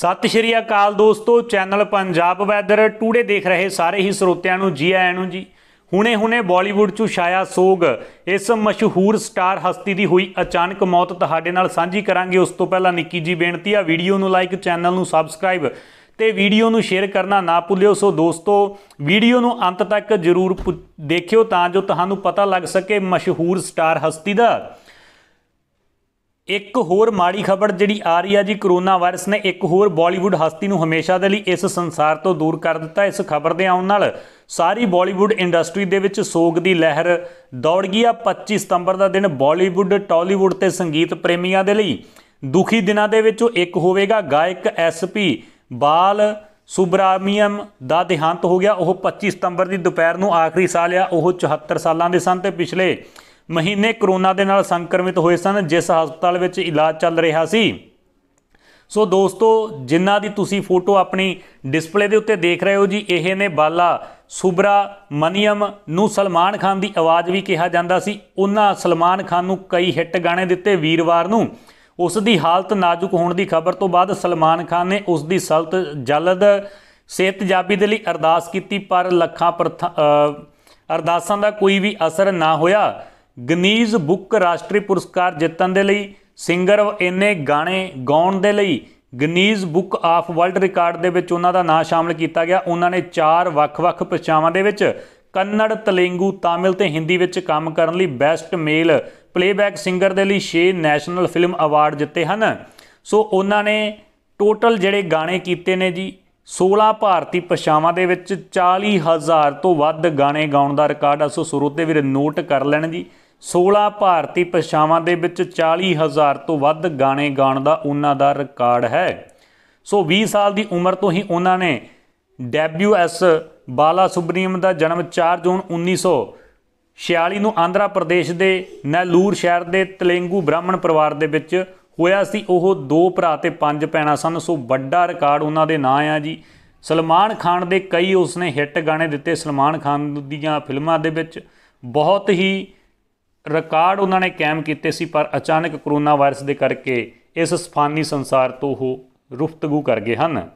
ਸਤਿ ਸ਼੍ਰੀ ਅਕਾਲ ਦੋਸਤੋ channel Punjab weather today ਦੇਖ ਰਹੇ ਸਾਰੇ ਹੀ ਸਰੋਤਿਆਂ ਨੂੰ ਜੀ ਆਇਆਂ ਨੂੰ ਜੀ ਹੁਣੇ-ਹੁਣੇ ਬਾਲੀਵੁੱਡ 'ਚ ਛਾਇਆ ਸੋਗ ਇਸ ਮਸ਼ਹੂਰ ਸਟਾਰ ਹਸਤੀ ਦੀ ਹੋਈ ਅਚਾਨਕ ਮੌਤ ਤੁਹਾਡੇ ਨਾਲ ਸਾਂਝੀ ਕਰਾਂਗੇ ਉਸ ਤੋਂ ਪਹਿਲਾਂ ਨਿੱਕੀ ਜੀ ਬੇਨਤੀ ਆ ਵੀਡੀਓ ਨੂੰ ਲਾਈਕ ਚੈਨਲ ਨੂੰ ਸਬਸਕ੍ਰਾਈਬ ਤੇ ਵੀਡੀਓ ਨੂੰ ਸ਼ੇਅਰ ਕਰਨਾ ਨਾ ਭੁੱਲਿਓ ਸੋ ਦੋਸਤੋ ਵੀਡੀਓ ਨੂੰ ਅੰਤ ਤੱਕ ਜ਼ਰੂਰ ਦੇਖਿਓ ਤਾਂ ਜੋ ਤੁਹਾਨੂੰ ਪਤਾ ਲੱਗ ਸਕੇ ਮਸ਼ਹੂਰ ਸਟਾਰ ਹਸਤੀ ਦਾ ਇੱਕ ਹੋਰ ਮਾੜੀ ਖਬਰ ਜਿਹੜੀ ਆ ਰਹੀ ਆ ਜੀ ਕਰੋਨਾ ਵਾਇਰਸ ਨੇ ਇੱਕ ਹੋਰ ਬਾਲੀਵੁੱਡ ਹਸਤੀ ਨੂੰ ਹਮੇਸ਼ਾ ਦੇ ਲਈ ਇਸ ਸੰਸਾਰ ਤੋਂ ਦੂਰ ਕਰ ਦਿੱਤਾ ਇਸ ਖਬਰ ਦੇ ਆਉਣ ਨਾਲ ਸਾਰੀ ਬਾਲੀਵੁੱਡ ਇੰਡਸਟਰੀ ਦੇ ਵਿੱਚ ਸੋਗ ਦੀ ਲਹਿਰ ਦੌੜ ਗਈ ਆ 25 ਸਤੰਬਰ ਦਾ ਦਿਨ ਬਾਲੀਵੁੱਡ ਟਾਲੀਵੁੱਡ ਤੇ ਸੰਗੀਤ ਪ੍ਰੇਮੀਆਂ ਦੇ ਲਈ ਦੁਖੀ ਦਿਨਾਂ ਦੇ ਵਿੱਚੋਂ ਇੱਕ ਹੋਵੇਗਾ ਗਾਇਕ ਐਸਪੀ ਬਾਲ ਸੁਬਰਾਮੀਅਮ ਦਾ ਦੇਹਾਂਤ ਹੋ ਗਿਆ ਉਹ 25 ਸਤੰਬਰ ਦੀ ਦੁਪਹਿਰ ਨੂੰ ਆਖਰੀ ਸਾਹ ਲਿਆ ਉਹ 74 ਸਾਲਾਂ ਦੇ ਸਨ ਤੇ ਪਿਛਲੇ ਮਹੀਨੇ ਕਰੋਨਾ ਦੇ ਨਾਲ ਸੰਕਰਮਿਤ ਹੋਏ ਸਨ ਜਿਸ ਹਸਪਤਾਲ ਵਿੱਚ ਇਲਾਜ ਚੱਲ ਰਿਹਾ ਸੀ ਸੋ ਦੋਸਤੋ ਜਿਨ੍ਹਾਂ ਦੀ ਤੁਸੀਂ ਫੋਟੋ ਆਪਣੀ ਡਿਸਪਲੇ ਦੇ ਉੱਤੇ ਦੇਖ ਰਹੇ ਹੋ ਜੀ ਇਹ ਨੇ ਬਾਲਾ ਸੁਬਰਾ ਮਨੀਅਮ ਨੂੰ ਸਲਮਾਨ ਖਾਨ ਦੀ ਆਵਾਜ਼ ਵੀ ਕਿਹਾ ਜਾਂਦਾ ਸੀ ਉਹਨਾਂ ਸਲਮਾਨ ਖਾਨ ਨੂੰ ਕਈ ਹਿੱਟ ਗਾਣੇ ਦਿੱਤੇ ਵੀਰਵਾਰ ਨੂੰ ਉਸ ਦੀ ਹਾਲਤ ਨਾਜ਼ੁਕ ਹੋਣ ਦੀ ਖਬਰ ਤੋਂ ਬਾਅਦ ਸਲਮਾਨ ਖਾਨ ਨੇ ਉਸ ਦੀ ਸਲਤ ਜਲਦ ਸਿਹਤਯਾਬੀ ਦੇ ਲਈ ਅਰਦਾਸ ਕੀਤੀ ਪਰ ਲੱਖਾਂ ਅਰਦਾਸਾਂ ਦਾ ਕੋਈ ਵੀ ਅਸਰ ਨਾ ਹੋਇਆ ਗਨੀਜ਼ ਬੁੱਕ ਰਾਸ਼ਟਰੀ ਪੁਰਸਕਾਰ ਜਿੱਤਣ ਦੇ ਲਈ ਸਿੰਗਰ ਇਹਨੇ ਗਾਣੇ ਗਾਉਣ ਦੇ ਲਈ Guinness book of world record ਦੇ ਵਿੱਚ ਉਹਨਾਂ ਦਾ ਨਾਮ ਸ਼ਾਮਲ ਕੀਤਾ ਗਿਆ ਉਹਨਾਂ ਨੇ ਚਾਰ ਵੱਖ-ਵੱਖ ਪਛਾਵਾਂ ਦੇ ਵਿੱਚ ਕੰਨੜ ਤੇਲੰਗੂ ਤਾਮਿਲ ਤੇ ਹਿੰਦੀ ਵਿੱਚ ਕੰਮ ਕਰਨ ਲਈ ਬੈਸਟ ਮੇਲ ਪਲੇਬੈਕ ਸਿੰਗਰ ਦੇ ਲਈ 6 ਨੈਸ਼ਨਲ ਫਿਲਮ ਅਵਾਰਡ ਜਿੱਤੇ ਹਨ ਸੋ ਉਹਨਾਂ ਨੇ ਟੋਟਲ ਜਿਹੜੇ ਗਾਣੇ ਕੀਤੇ ਨੇ ਜੀ 16 ਭਾਰਤੀ ਪਛਾਵਾਂ ਦੇ ਵਿੱਚ 40000 ਤੋਂ ਵੱਧ ਗਾਣੇ ਗਾਉਣ ਦਾ ਰਿਕਾਰਡ ਆ ਸੋ ਸ਼ੁਰੂ ਤੇ ਵੀਰ ਨੋਟ ਕਰ ਲੈਣ ਜੀ 16 ਭਾਰਤੀ ਭਾਸ਼ਾਵਾਂ ਦੇ ਵਿੱਚ 40000 ਤੋਂ ਵੱਧ ਗਾਣੇ ਗਾਉਣ ਦਾ ਉਹਨਾਂ ਦਾ ਰਿਕਾਰਡ ਹੈ ਸੋ 20 ਸਾਲ ਦੀ ਉਮਰ ਤੋਂ ਹੀ ਉਹਨਾਂ ਨੇ ਡੈਬਿਊ ਐਸ ਬਾਲਾ ਸੁਬਨੀਮ ਦਾ ਜਨਮ 4 ਜੂਨ 1946 ਨੂੰ ਆਂਧਰਾ ਪ੍ਰਦੇਸ਼ ਦੇ ਨੈਲੂਰ ਸ਼ਹਿਰ ਦੇ ਤਲੇਂਗੂ ਬ੍ਰਾਹਮਣ ਪਰਿਵਾਰ ਦੇ ਵਿੱਚ ਹੋਇਆ ਸੀ ਉਹ ਦੋ ਭਰਾ ਤੇ ਪੰਜ ਭੈਣਾਂ ਸਨ ਸੋ ਵੱਡਾ ਰਿਕਾਰਡ ਉਹਨਾਂ ਦੇ ਨਾਂ ਆ ਜੀ ਸਲਮਾਨ ਖਾਨ ਦੇ ਕਈ ਉਸਨੇ ਹਿੱਟ ਗਾਣੇ ਦਿੱਤੇ ਸਲਮਾਨ ਖਾਨ ਦੀਆਂ ਫਿਲਮਾਂ ਦੇ ਵਿੱਚ ਬਹੁਤ ਹੀ ਰਿਕਾਰਡ ਉਹਨਾਂ ਨੇ ਕਾਇਮ ਕੀਤੇ ਸੀ ਪਰ ਅਚਾਨਕ ਕੋਰੋਨਾ ਵਾਇਰਸ ਦੇ ਕਰਕੇ ਇਸ ਸਫਾਨੀ ਸੰਸਾਰ ਤੋਂ ਉਹ ਰੁਫਤਗੂ ਕਰ ਗਏ ਹਨ